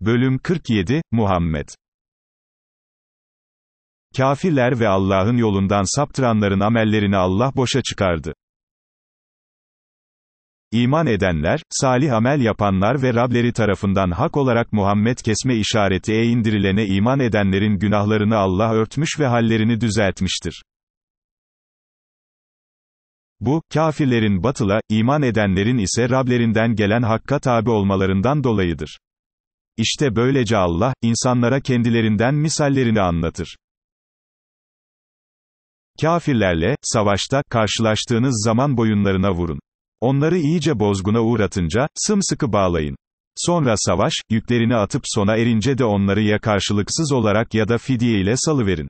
Bölüm 47, Muhammed Kafirler ve Allah'ın yolundan saptıranların amellerini Allah boşa çıkardı. İman edenler, salih amel yapanlar ve Rableri tarafından hak olarak Muhammed kesme işareti e indirilene iman edenlerin günahlarını Allah örtmüş ve hallerini düzeltmiştir. Bu, kafirlerin batıla, iman edenlerin ise Rablerinden gelen hakka tabi olmalarından dolayıdır. İşte böylece Allah, insanlara kendilerinden misallerini anlatır. Kafirlerle, savaşta, karşılaştığınız zaman boyunlarına vurun. Onları iyice bozguna uğratınca, sımsıkı bağlayın. Sonra savaş, yüklerini atıp sona erince de onları ya karşılıksız olarak ya da fidye ile salıverin.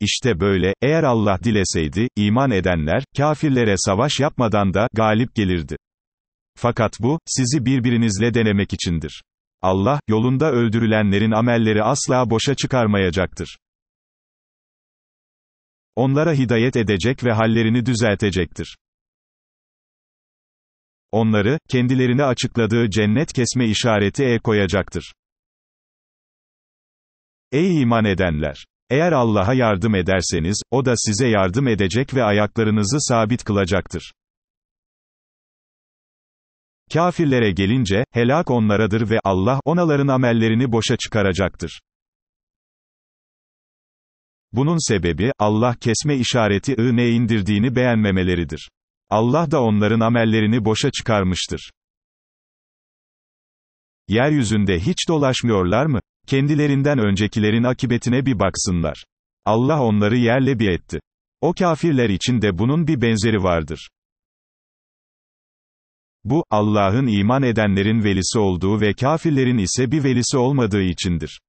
İşte böyle, eğer Allah dileseydi, iman edenler, kafirlere savaş yapmadan da, galip gelirdi. Fakat bu, sizi birbirinizle denemek içindir. Allah, yolunda öldürülenlerin amelleri asla boşa çıkarmayacaktır. Onlara hidayet edecek ve hallerini düzeltecektir. Onları, kendilerine açıkladığı cennet kesme işareti e koyacaktır. Ey iman edenler! Eğer Allah'a yardım ederseniz, O da size yardım edecek ve ayaklarınızı sabit kılacaktır. Kafirlere gelince, helak onlaradır ve Allah, onaların amellerini boşa çıkaracaktır. Bunun sebebi, Allah kesme işareti ı indirdiğini beğenmemeleridir. Allah da onların amellerini boşa çıkarmıştır. Yeryüzünde hiç dolaşmıyorlar mı? Kendilerinden öncekilerin akibetine bir baksınlar. Allah onları yerle bir etti. O kafirler için de bunun bir benzeri vardır. Bu, Allah'ın iman edenlerin velisi olduğu ve kafirlerin ise bir velisi olmadığı içindir.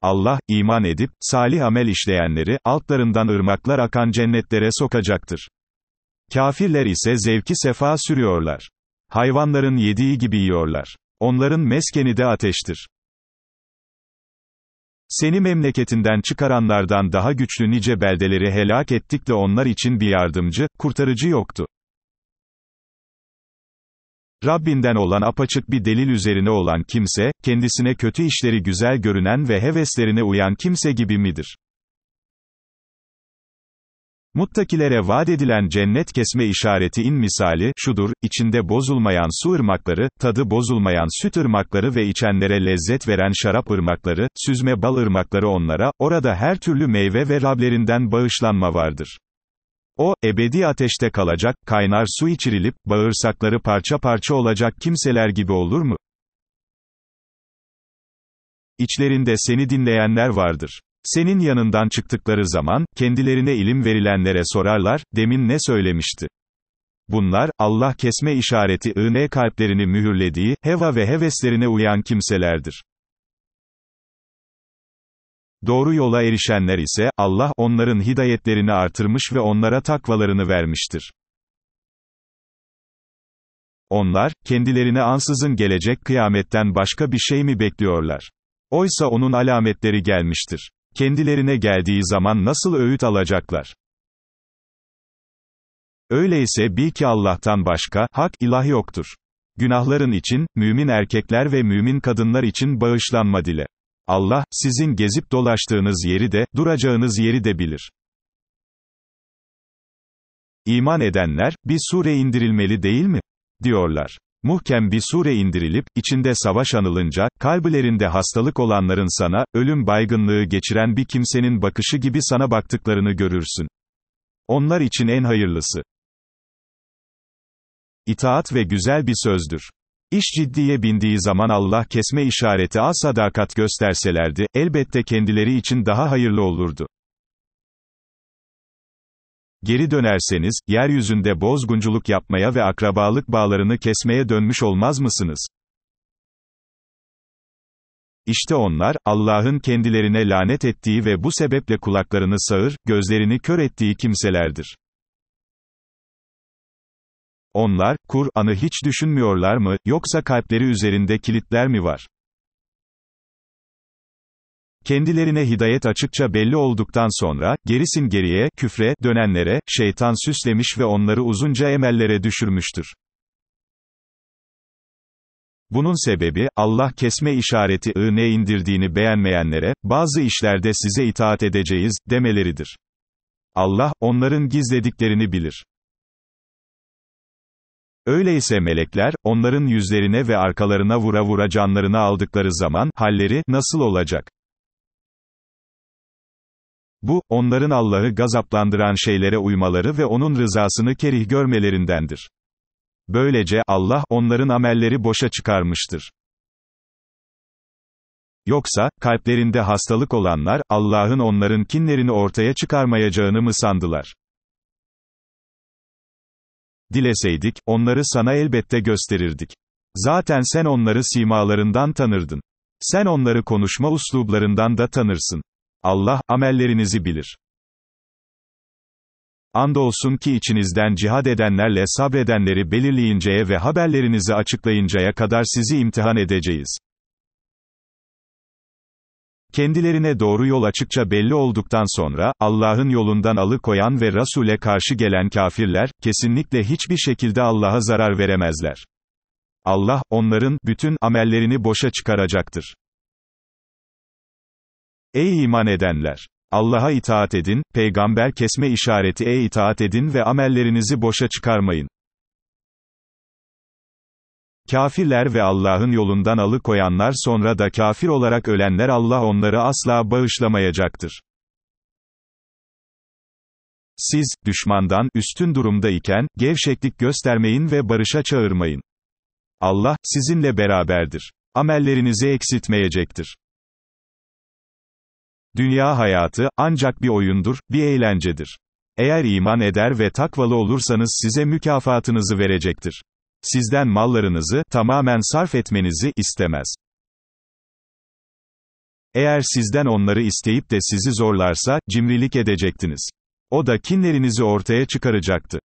Allah, iman edip, salih amel işleyenleri, altlarından ırmaklar akan cennetlere sokacaktır. Kafirler ise zevki sefa sürüyorlar. Hayvanların yediği gibi yiyorlar. Onların meskeni de ateştir. Seni memleketinden çıkaranlardan daha güçlü nice beldeleri helak ettik de onlar için bir yardımcı, kurtarıcı yoktu. Rabbinden olan apaçık bir delil üzerine olan kimse, kendisine kötü işleri güzel görünen ve heveslerine uyan kimse gibi midir? Muttakilere vaat edilen cennet kesme işareti in misali, şudur, içinde bozulmayan su ırmakları, tadı bozulmayan süt ırmakları ve içenlere lezzet veren şarap ırmakları, süzme bal ırmakları onlara, orada her türlü meyve ve Rablerinden bağışlanma vardır. O, ebedi ateşte kalacak, kaynar su içirilip, bağırsakları parça parça olacak kimseler gibi olur mu? İçlerinde seni dinleyenler vardır. Senin yanından çıktıkları zaman, kendilerine ilim verilenlere sorarlar, demin ne söylemişti? Bunlar, Allah kesme işareti ığne kalplerini mühürlediği, heva ve heveslerine uyan kimselerdir. Doğru yola erişenler ise, Allah, onların hidayetlerini artırmış ve onlara takvalarını vermiştir. Onlar, kendilerine ansızın gelecek kıyametten başka bir şey mi bekliyorlar? Oysa onun alametleri gelmiştir. Kendilerine geldiği zaman nasıl öğüt alacaklar? Öyleyse bil ki Allah'tan başka, hak, ilah yoktur. Günahların için, mümin erkekler ve mümin kadınlar için bağışlanma dile. Allah, sizin gezip dolaştığınız yeri de, duracağınız yeri de bilir. İman edenler, bir sure indirilmeli değil mi? diyorlar. Muhkem bir sure indirilip, içinde savaş anılınca, kalbilerinde hastalık olanların sana, ölüm baygınlığı geçiren bir kimsenin bakışı gibi sana baktıklarını görürsün. Onlar için en hayırlısı. İtaat ve güzel bir sözdür. İş ciddiye bindiği zaman Allah kesme işareti a sadakat gösterselerdi, elbette kendileri için daha hayırlı olurdu. Geri dönerseniz, yeryüzünde bozgunculuk yapmaya ve akrabalık bağlarını kesmeye dönmüş olmaz mısınız? İşte onlar, Allah'ın kendilerine lanet ettiği ve bu sebeple kulaklarını sağır, gözlerini kör ettiği kimselerdir. Onlar, Kur'an'ı hiç düşünmüyorlar mı, yoksa kalpleri üzerinde kilitler mi var? Kendilerine hidayet açıkça belli olduktan sonra, gerisin geriye, küfre, dönenlere, şeytan süslemiş ve onları uzunca emellere düşürmüştür. Bunun sebebi, Allah kesme işareti ne indirdiğini beğenmeyenlere, bazı işlerde size itaat edeceğiz, demeleridir. Allah, onların gizlediklerini bilir. Öyleyse melekler, onların yüzlerine ve arkalarına vura vura canlarını aldıkları zaman, halleri, nasıl olacak? Bu, onların Allah'ı gazaplandıran şeylere uymaları ve onun rızasını kerih görmelerindendir. Böylece, Allah, onların amelleri boşa çıkarmıştır. Yoksa, kalplerinde hastalık olanlar, Allah'ın onların kinlerini ortaya çıkarmayacağını mı sandılar? dileseydik, onları sana elbette gösterirdik. Zaten sen onları simalarından tanırdın. Sen onları konuşma uslublarından da tanırsın. Allah, amellerinizi bilir. Andolsun ki içinizden cihad edenlerle sabredenleri belirleyinceye ve haberlerinizi açıklayıncaya kadar sizi imtihan edeceğiz. Kendilerine doğru yol açıkça belli olduktan sonra, Allah'ın yolundan alıkoyan ve Rasule karşı gelen kafirler, kesinlikle hiçbir şekilde Allah'a zarar veremezler. Allah, onların, bütün, amellerini boşa çıkaracaktır. Ey iman edenler! Allah'a itaat edin, peygamber kesme işareti e itaat edin ve amellerinizi boşa çıkarmayın. Kafirler ve Allah'ın yolundan alıkoyanlar sonra da kafir olarak ölenler Allah onları asla bağışlamayacaktır. Siz, düşmandan, üstün durumda iken, gevşeklik göstermeyin ve barışa çağırmayın. Allah, sizinle beraberdir. Amellerinizi eksiltmeyecektir. Dünya hayatı, ancak bir oyundur, bir eğlencedir. Eğer iman eder ve takvalı olursanız size mükafatınızı verecektir sizden mallarınızı tamamen sarf etmenizi istemez. Eğer sizden onları isteyip de sizi zorlarsa, cimrilik edecektiniz. O da kinlerinizi ortaya çıkaracaktı.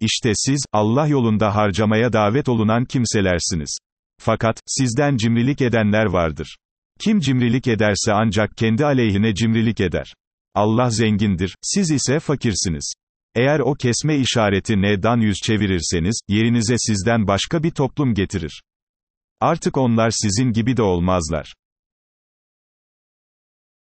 İşte siz, Allah yolunda harcamaya davet olunan kimselersiniz. Fakat, sizden cimrilik edenler vardır. Kim cimrilik ederse ancak kendi aleyhine cimrilik eder. Allah zengindir, siz ise fakirsiniz. Eğer o kesme işareti n'dan yüz çevirirseniz, yerinize sizden başka bir toplum getirir. Artık onlar sizin gibi de olmazlar.